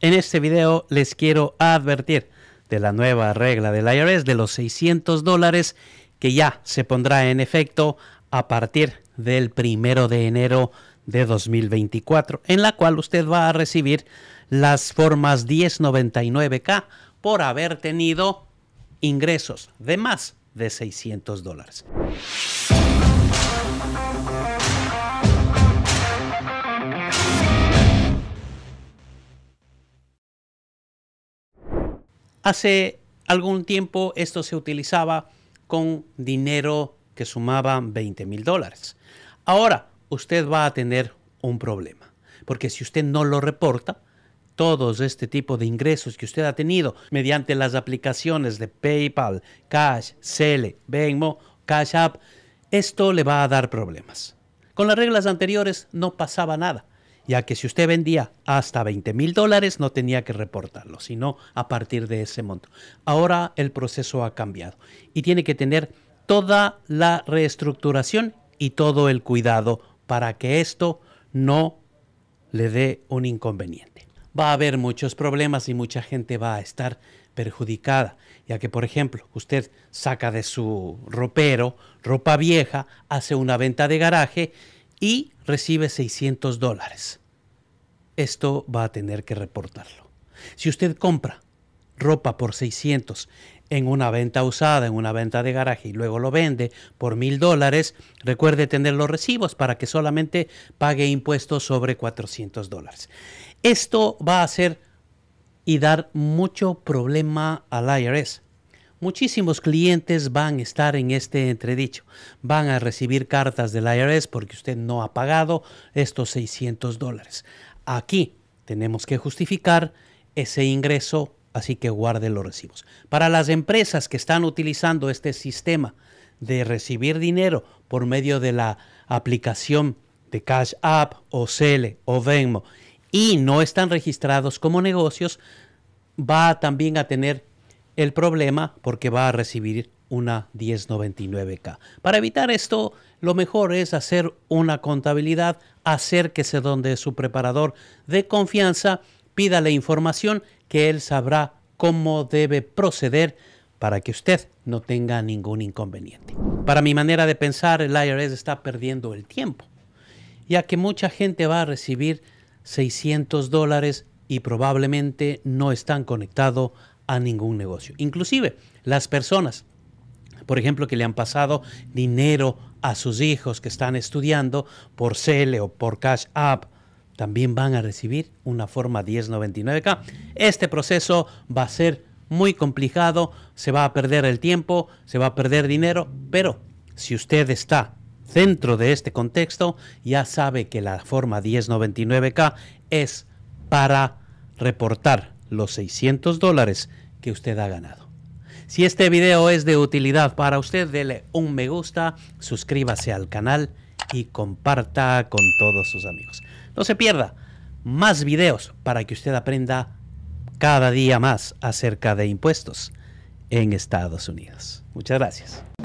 En este video les quiero advertir de la nueva regla del IRS de los 600 dólares que ya se pondrá en efecto a partir del primero de enero de 2024, en la cual usted va a recibir las formas 1099K por haber tenido ingresos de más de 600 dólares. Hace algún tiempo esto se utilizaba con dinero que sumaba 20 mil dólares. Ahora usted va a tener un problema, porque si usted no lo reporta, todos este tipo de ingresos que usted ha tenido mediante las aplicaciones de PayPal, Cash, Zelle, Venmo, Cash App, esto le va a dar problemas. Con las reglas anteriores no pasaba nada ya que si usted vendía hasta 20 mil dólares no tenía que reportarlo, sino a partir de ese monto. Ahora el proceso ha cambiado y tiene que tener toda la reestructuración y todo el cuidado para que esto no le dé un inconveniente. Va a haber muchos problemas y mucha gente va a estar perjudicada, ya que por ejemplo usted saca de su ropero ropa vieja, hace una venta de garaje, y recibe 600 dólares. Esto va a tener que reportarlo. Si usted compra ropa por 600 en una venta usada, en una venta de garaje y luego lo vende por $1,000, dólares, recuerde tener los recibos para que solamente pague impuestos sobre 400 dólares. Esto va a hacer y dar mucho problema al IRS muchísimos clientes van a estar en este entredicho. Van a recibir cartas del IRS porque usted no ha pagado estos 600 dólares. Aquí tenemos que justificar ese ingreso, así que guarde los recibos. Para las empresas que están utilizando este sistema de recibir dinero por medio de la aplicación de Cash App o Cele o Venmo y no están registrados como negocios, va también a tener el problema porque va a recibir una 1099K. Para evitar esto, lo mejor es hacer una contabilidad, acérquese donde su preparador de confianza, pídale información que él sabrá cómo debe proceder para que usted no tenga ningún inconveniente. Para mi manera de pensar, el IRS está perdiendo el tiempo, ya que mucha gente va a recibir 600 dólares y probablemente no están conectados a ningún negocio. Inclusive las personas, por ejemplo, que le han pasado dinero a sus hijos que están estudiando por Cele o por Cash App, también van a recibir una forma 1099K. Este proceso va a ser muy complicado, se va a perder el tiempo, se va a perder dinero, pero si usted está dentro de este contexto, ya sabe que la forma 1099K es para reportar los 600 dólares que usted ha ganado. Si este video es de utilidad para usted, dele un me gusta, suscríbase al canal y comparta con todos sus amigos. No se pierda más videos para que usted aprenda cada día más acerca de impuestos en Estados Unidos. Muchas gracias.